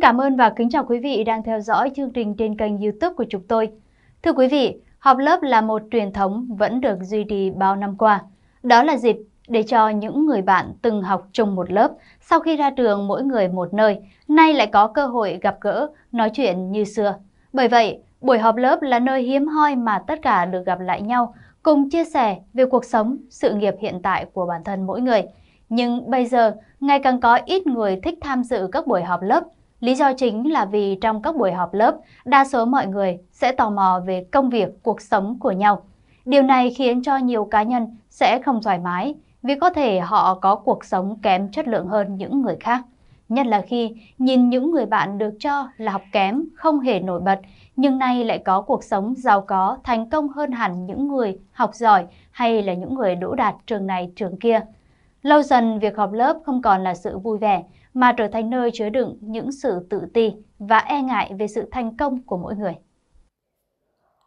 cảm ơn và kính chào quý vị đang theo dõi chương trình trên kênh youtube của chúng tôi. Thưa quý vị, học lớp là một truyền thống vẫn được duy trì bao năm qua. Đó là dịp để cho những người bạn từng học chung một lớp, sau khi ra trường mỗi người một nơi, nay lại có cơ hội gặp gỡ, nói chuyện như xưa. Bởi vậy, buổi họp lớp là nơi hiếm hoi mà tất cả được gặp lại nhau, cùng chia sẻ về cuộc sống, sự nghiệp hiện tại của bản thân mỗi người. Nhưng bây giờ, ngày càng có ít người thích tham dự các buổi họp lớp, Lý do chính là vì trong các buổi họp lớp, đa số mọi người sẽ tò mò về công việc, cuộc sống của nhau. Điều này khiến cho nhiều cá nhân sẽ không thoải mái vì có thể họ có cuộc sống kém chất lượng hơn những người khác. Nhất là khi nhìn những người bạn được cho là học kém, không hề nổi bật, nhưng nay lại có cuộc sống giàu có, thành công hơn hẳn những người học giỏi hay là những người đỗ đạt trường này trường kia. Lâu dần, việc họp lớp không còn là sự vui vẻ mà trở thành nơi chứa đựng những sự tự ti và e ngại về sự thành công của mỗi người.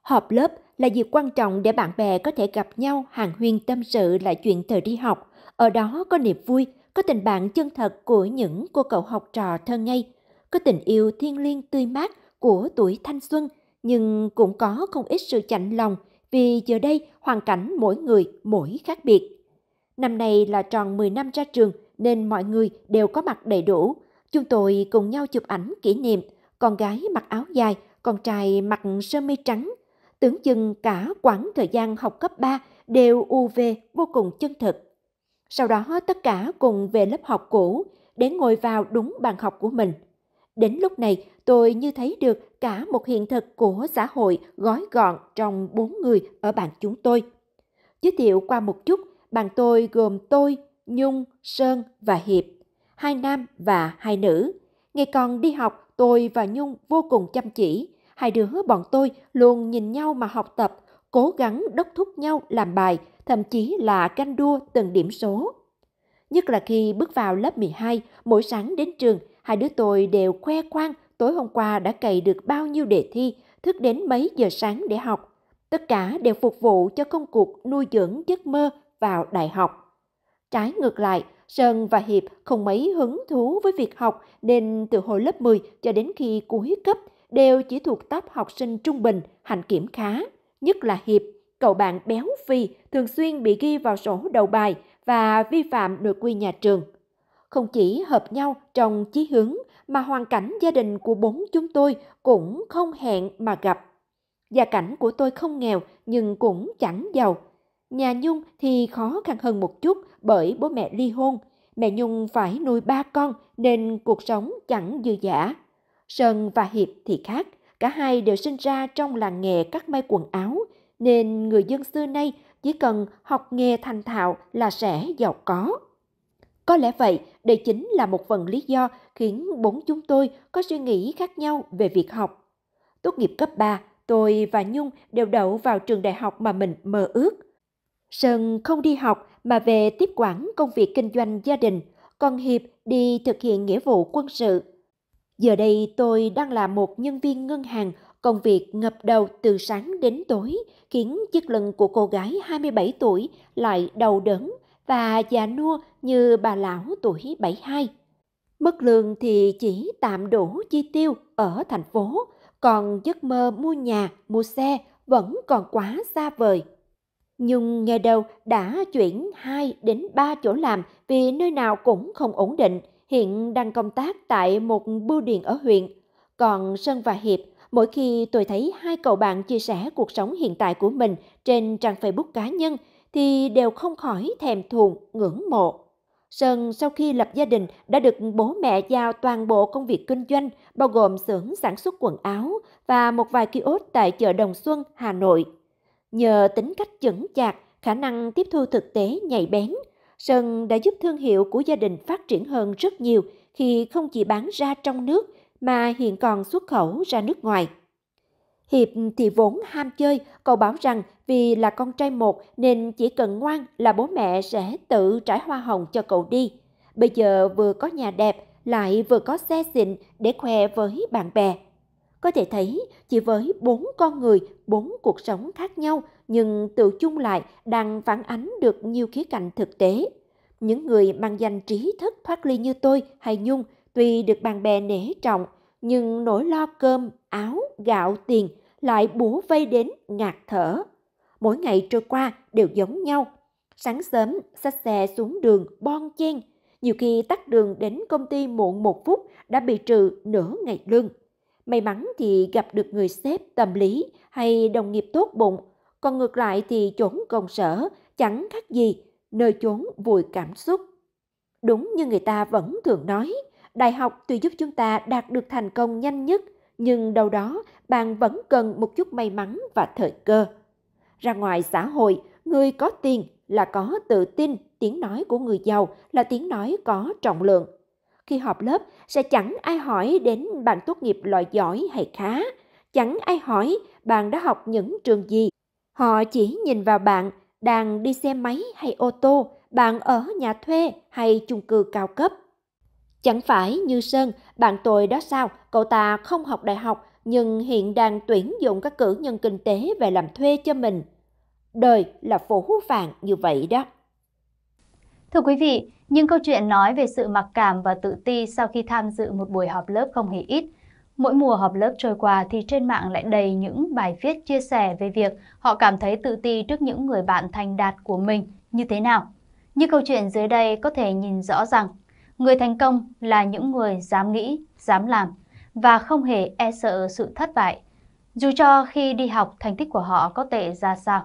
Họp lớp là dịp quan trọng để bạn bè có thể gặp nhau hàn huyên tâm sự lại chuyện thời đi học. Ở đó có niềm vui, có tình bạn chân thật của những cô cậu học trò thân ngay, có tình yêu thiêng liêng tươi mát của tuổi thanh xuân, nhưng cũng có không ít sự chạnh lòng vì giờ đây hoàn cảnh mỗi người mỗi khác biệt. Năm nay là tròn 10 năm ra trường, nên mọi người đều có mặt đầy đủ. Chúng tôi cùng nhau chụp ảnh kỷ niệm, con gái mặc áo dài, con trai mặc sơ mi trắng. Tưởng chừng cả quãng thời gian học cấp 3 đều u về vô cùng chân thực. Sau đó tất cả cùng về lớp học cũ để ngồi vào đúng bàn học của mình. Đến lúc này tôi như thấy được cả một hiện thực của xã hội gói gọn trong bốn người ở bàn chúng tôi. Giới thiệu qua một chút, bàn tôi gồm tôi, Nhung, Sơn và Hiệp, hai nam và hai nữ. Ngày còn đi học, tôi và Nhung vô cùng chăm chỉ. Hai đứa bọn tôi luôn nhìn nhau mà học tập, cố gắng đốc thúc nhau làm bài, thậm chí là canh đua từng điểm số. Nhất là khi bước vào lớp 12, mỗi sáng đến trường, hai đứa tôi đều khoe khoang tối hôm qua đã cày được bao nhiêu đề thi, thức đến mấy giờ sáng để học. Tất cả đều phục vụ cho công cuộc nuôi dưỡng giấc mơ vào đại học. Trái ngược lại, Sơn và Hiệp không mấy hứng thú với việc học nên từ hồi lớp 10 cho đến khi cuối cấp đều chỉ thuộc top học sinh trung bình, hạnh kiểm khá. Nhất là Hiệp, cậu bạn béo phì thường xuyên bị ghi vào sổ đầu bài và vi phạm nội quy nhà trường. Không chỉ hợp nhau trong chí hướng mà hoàn cảnh gia đình của bốn chúng tôi cũng không hẹn mà gặp. Gia cảnh của tôi không nghèo nhưng cũng chẳng giàu. Nhà Nhung thì khó khăn hơn một chút bởi bố mẹ ly hôn. Mẹ Nhung phải nuôi ba con nên cuộc sống chẳng dư giả. Sơn và Hiệp thì khác, cả hai đều sinh ra trong làng nghề cắt may quần áo, nên người dân xưa nay chỉ cần học nghề thành thạo là sẽ giàu có. Có lẽ vậy, đây chính là một phần lý do khiến bốn chúng tôi có suy nghĩ khác nhau về việc học. Tốt nghiệp cấp 3, tôi và Nhung đều đậu vào trường đại học mà mình mơ ước. Sơn không đi học mà về tiếp quản công việc kinh doanh gia đình, còn Hiệp đi thực hiện nghĩa vụ quân sự. Giờ đây tôi đang là một nhân viên ngân hàng, công việc ngập đầu từ sáng đến tối khiến chiếc lưng của cô gái 27 tuổi lại đầu đớn và già nua như bà lão tuổi 72. Mức lương thì chỉ tạm đủ chi tiêu ở thành phố, còn giấc mơ mua nhà, mua xe vẫn còn quá xa vời. Nhưng nghe đâu đã chuyển 2 đến 3 chỗ làm vì nơi nào cũng không ổn định, hiện đang công tác tại một bưu điện ở huyện. Còn Sơn và Hiệp, mỗi khi tôi thấy hai cậu bạn chia sẻ cuộc sống hiện tại của mình trên trang Facebook cá nhân thì đều không khỏi thèm thuồng, ngưỡng mộ. Sơn sau khi lập gia đình đã được bố mẹ giao toàn bộ công việc kinh doanh, bao gồm xưởng sản xuất quần áo và một vài kiosk tại chợ Đồng Xuân, Hà Nội. Nhờ tính cách chững chạc, khả năng tiếp thu thực tế nhạy bén, Sơn đã giúp thương hiệu của gia đình phát triển hơn rất nhiều khi không chỉ bán ra trong nước mà hiện còn xuất khẩu ra nước ngoài. Hiệp thì vốn ham chơi, cậu bảo rằng vì là con trai một nên chỉ cần ngoan là bố mẹ sẽ tự trải hoa hồng cho cậu đi. Bây giờ vừa có nhà đẹp, lại vừa có xe xịn để khoe với bạn bè. Có thể thấy, chỉ với bốn con người, bốn cuộc sống khác nhau nhưng tự chung lại đang phản ánh được nhiều khía cạnh thực tế. Những người mang danh trí thức thoát ly như tôi hay Nhung tuy được bạn bè nể trọng, nhưng nỗi lo cơm, áo, gạo, tiền lại bủa vây đến ngạt thở. Mỗi ngày trôi qua đều giống nhau. Sáng sớm, xách xe xuống đường bon chen, nhiều khi tắt đường đến công ty muộn một phút đã bị trừ nửa ngày lương. May mắn thì gặp được người sếp tâm lý hay đồng nghiệp tốt bụng, còn ngược lại thì chốn công sở chẳng khác gì nơi chốn vùi cảm xúc. Đúng như người ta vẫn thường nói, đại học tuy giúp chúng ta đạt được thành công nhanh nhất, nhưng đâu đó bạn vẫn cần một chút may mắn và thời cơ. Ra ngoài xã hội, người có tiền là có tự tin, tiếng nói của người giàu là tiếng nói có trọng lượng khi họp lớp sẽ chẳng ai hỏi đến bạn tốt nghiệp loại giỏi hay khá, chẳng ai hỏi bạn đã học những trường gì. Họ chỉ nhìn vào bạn đang đi xe máy hay ô tô, bạn ở nhà thuê hay chung cư cao cấp. Chẳng phải như Sơn, bạn tôi đó sao, cậu ta không học đại học nhưng hiện đang tuyển dụng các cử nhân kinh tế về làm thuê cho mình. Đời là phố vàng như vậy đó. Thưa quý vị, nhưng câu chuyện nói về sự mặc cảm và tự ti sau khi tham dự một buổi họp lớp không hề ít. Mỗi mùa họp lớp trôi qua thì trên mạng lại đầy những bài viết chia sẻ về việc họ cảm thấy tự ti trước những người bạn thành đạt của mình như thế nào. Như câu chuyện dưới đây có thể nhìn rõ rằng, người thành công là những người dám nghĩ, dám làm và không hề e sợ sự thất bại, dù cho khi đi học thành tích của họ có tệ ra sao.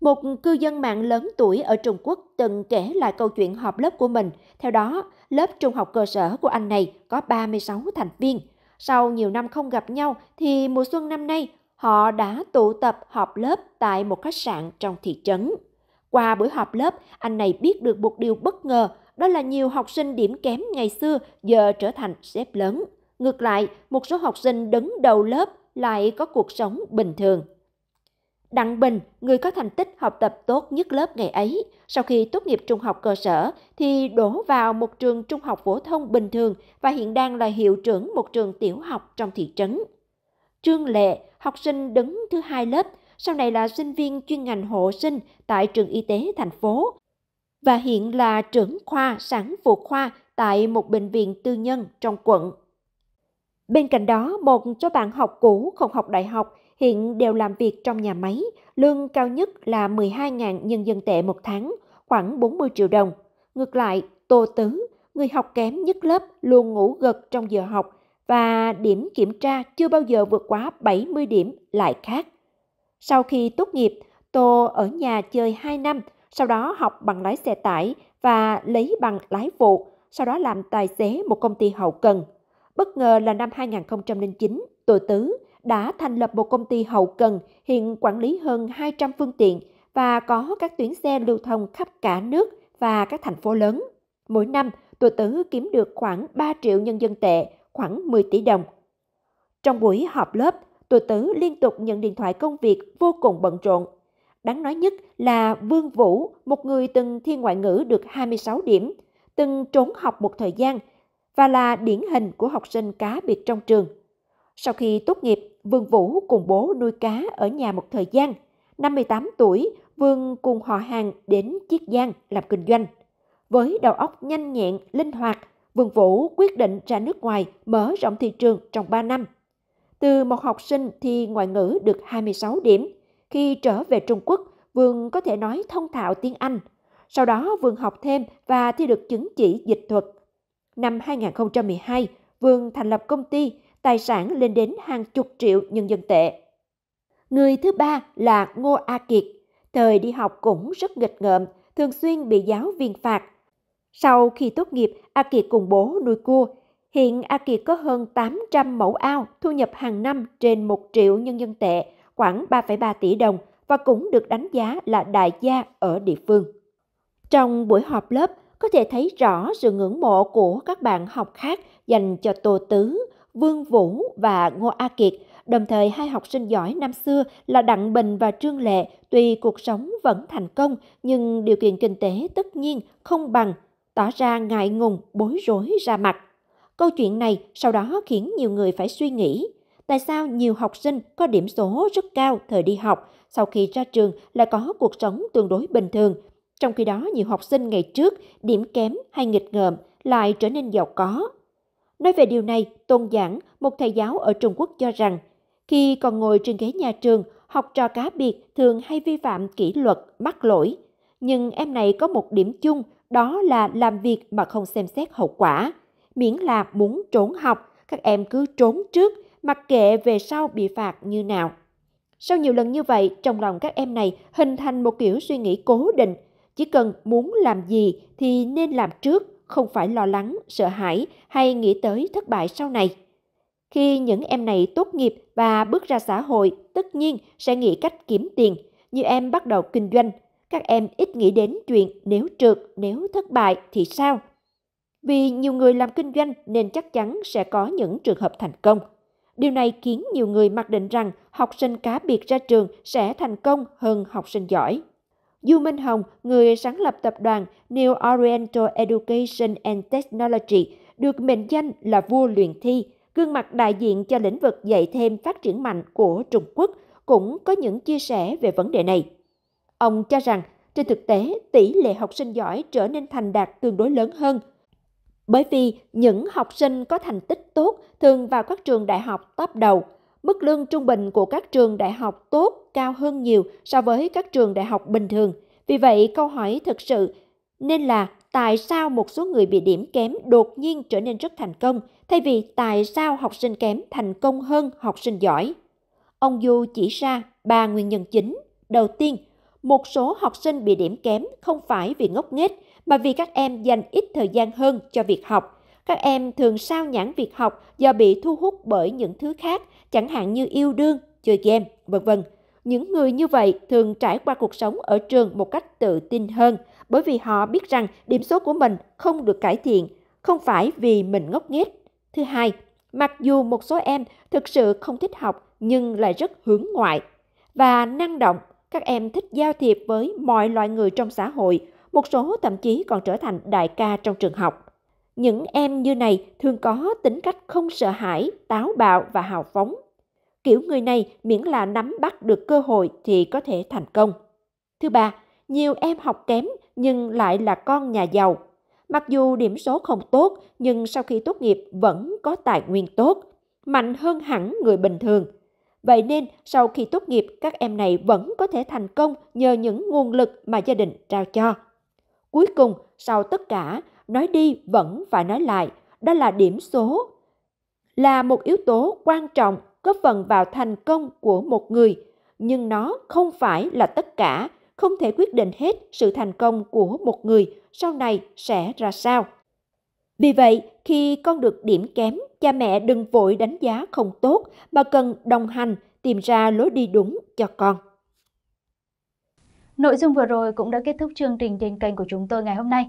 Một cư dân mạng lớn tuổi ở Trung Quốc từng kể lại câu chuyện họp lớp của mình. Theo đó, lớp trung học cơ sở của anh này có 36 thành viên. Sau nhiều năm không gặp nhau thì mùa xuân năm nay họ đã tụ tập họp lớp tại một khách sạn trong thị trấn. Qua buổi họp lớp, anh này biết được một điều bất ngờ, đó là nhiều học sinh điểm kém ngày xưa giờ trở thành xếp lớn. Ngược lại, một số học sinh đứng đầu lớp lại có cuộc sống bình thường. Đặng Bình, người có thành tích học tập tốt nhất lớp ngày ấy, sau khi tốt nghiệp trung học cơ sở thì đổ vào một trường trung học phổ thông bình thường và hiện đang là hiệu trưởng một trường tiểu học trong thị trấn. Trương Lệ, học sinh đứng thứ hai lớp, sau này là sinh viên chuyên ngành hộ sinh tại trường y tế thành phố và hiện là trưởng khoa sản phụ khoa tại một bệnh viện tư nhân trong quận. Bên cạnh đó, một số bạn học cũ không học đại học hiện đều làm việc trong nhà máy, lương cao nhất là 12.000 nhân dân tệ một tháng, khoảng 40 triệu đồng. Ngược lại, Tô Tứ, người học kém nhất lớp luôn ngủ gật trong giờ học và điểm kiểm tra chưa bao giờ vượt quá 70 điểm lại khác. Sau khi tốt nghiệp, Tô ở nhà chơi 2 năm, sau đó học bằng lái xe tải và lấy bằng lái vụ, sau đó làm tài xế một công ty hậu cần. Bất ngờ là năm 2009, Tô Tứ đã thành lập một công ty hậu cần hiện quản lý hơn 200 phương tiện và có các tuyến xe lưu thông khắp cả nước và các thành phố lớn. Mỗi năm, Tô tử kiếm được khoảng 3 triệu nhân dân tệ, khoảng 10 tỷ đồng. Trong buổi họp lớp, Tô tử liên tục nhận điện thoại công việc vô cùng bận rộn. Đáng nói nhất là Vương Vũ, một người từng thi ngoại ngữ được 26 điểm, từng trốn học một thời gian và là điển hình của học sinh cá biệt trong trường – sau khi tốt nghiệp, Vương Vũ cùng bố nuôi cá ở nhà một thời gian. 58 tuổi, Vương cùng họ hàng đến Chiết Giang làm kinh doanh. Với đầu óc nhanh nhẹn, linh hoạt, Vương Vũ quyết định ra nước ngoài mở rộng thị trường trong 3 năm. Từ một học sinh thi ngoại ngữ được 26 điểm, khi trở về Trung Quốc, Vương có thể nói thông thạo tiếng Anh. Sau đó Vương học thêm và thi được chứng chỉ dịch thuật. Năm 2012, Vương thành lập công ty tài sản lên đến hàng chục triệu nhân dân tệ. Người thứ ba là Ngô A Kiệt, thời đi học cũng rất nghịch ngợm, thường xuyên bị giáo viên phạt. Sau khi tốt nghiệp, A Kiệt cùng bố nuôi cua. Hiện A Kiệt có hơn 800 mẫu ao, thu nhập hàng năm trên 1 triệu nhân dân tệ, khoảng 3,3 tỷ đồng và cũng được đánh giá là đại gia ở địa phương. Trong buổi họp lớp, có thể thấy rõ sự ngưỡng mộ của các bạn học khác dành cho Tô Tứ, Vương Vũ và Ngô A Kiệt, đồng thời hai học sinh giỏi năm xưa là Đặng Bình và Trương Lệ, tuy cuộc sống vẫn thành công nhưng điều kiện kinh tế tất nhiên không bằng, tỏ ra ngại ngùng, bối rối ra mặt. Câu chuyện này sau đó khiến nhiều người phải suy nghĩ, tại sao nhiều học sinh có điểm số rất cao thời đi học, sau khi ra trường lại có cuộc sống tương đối bình thường, trong khi đó nhiều học sinh ngày trước điểm kém hay nghịch ngợm lại trở nên giàu có. Nói về điều này, Tôn Giảng, một thầy giáo ở Trung Quốc cho rằng, khi còn ngồi trên ghế nhà trường, học trò cá biệt thường hay vi phạm kỷ luật, mắc lỗi. Nhưng em này có một điểm chung, đó là làm việc mà không xem xét hậu quả. Miễn là muốn trốn học, các em cứ trốn trước, mặc kệ về sau bị phạt như nào. Sau nhiều lần như vậy, trong lòng các em này hình thành một kiểu suy nghĩ cố định, chỉ cần muốn làm gì thì nên làm trước, không phải lo lắng, sợ hãi hay nghĩ tới thất bại sau này. Khi những em này tốt nghiệp và bước ra xã hội, tất nhiên sẽ nghĩ cách kiếm tiền, như em bắt đầu kinh doanh. Các em ít nghĩ đến chuyện nếu trượt, nếu thất bại thì sao? Vì nhiều người làm kinh doanh nên chắc chắn sẽ có những trường hợp thành công. Điều này khiến nhiều người mặc định rằng học sinh cá biệt ra trường sẽ thành công hơn học sinh giỏi. Du Minh Hồng, người sáng lập tập đoàn New Oriental Education and Technology, được mệnh danh là vua luyện thi, gương mặt đại diện cho lĩnh vực dạy thêm phát triển mạnh của Trung Quốc, cũng có những chia sẻ về vấn đề này. Ông cho rằng, trên thực tế, tỷ lệ học sinh giỏi trở nên thành đạt tương đối lớn hơn. Bởi vì những học sinh có thành tích tốt thường vào các trường đại học top đầu – Mức lương trung bình của các trường đại học tốt cao hơn nhiều so với các trường đại học bình thường. Vì vậy, câu hỏi thực sự nên là tại sao một số người bị điểm kém đột nhiên trở nên rất thành công, thay vì tại sao học sinh kém thành công hơn học sinh giỏi. Ông Du chỉ ra ba nguyên nhân chính. Đầu tiên, một số học sinh bị điểm kém không phải vì ngốc nghếch mà vì các em dành ít thời gian hơn cho việc học các em thường sao nhãn việc học do bị thu hút bởi những thứ khác, chẳng hạn như yêu đương, chơi game, vân vân. Những người như vậy thường trải qua cuộc sống ở trường một cách tự tin hơn, bởi vì họ biết rằng điểm số của mình không được cải thiện, không phải vì mình ngốc nghếch. Thứ hai, mặc dù một số em thực sự không thích học nhưng lại rất hướng ngoại và năng động, các em thích giao thiệp với mọi loại người trong xã hội, một số thậm chí còn trở thành đại ca trong trường học những em như này thường có tính cách không sợ hãi táo bạo và hào phóng kiểu người này miễn là nắm bắt được cơ hội thì có thể thành công thứ ba nhiều em học kém nhưng lại là con nhà giàu mặc dù điểm số không tốt nhưng sau khi tốt nghiệp vẫn có tài nguyên tốt mạnh hơn hẳn người bình thường vậy nên sau khi tốt nghiệp các em này vẫn có thể thành công nhờ những nguồn lực mà gia đình trao cho cuối cùng sau tất cả nói đi vẫn phải nói lại, đó là điểm số. Là một yếu tố quan trọng góp phần vào thành công của một người, nhưng nó không phải là tất cả, không thể quyết định hết sự thành công của một người sau này sẽ ra sao. Vì vậy, khi con được điểm kém, cha mẹ đừng vội đánh giá không tốt mà cần đồng hành, tìm ra lối đi đúng cho con. Nội dung vừa rồi cũng đã kết thúc chương trình trên kênh của chúng tôi ngày hôm nay.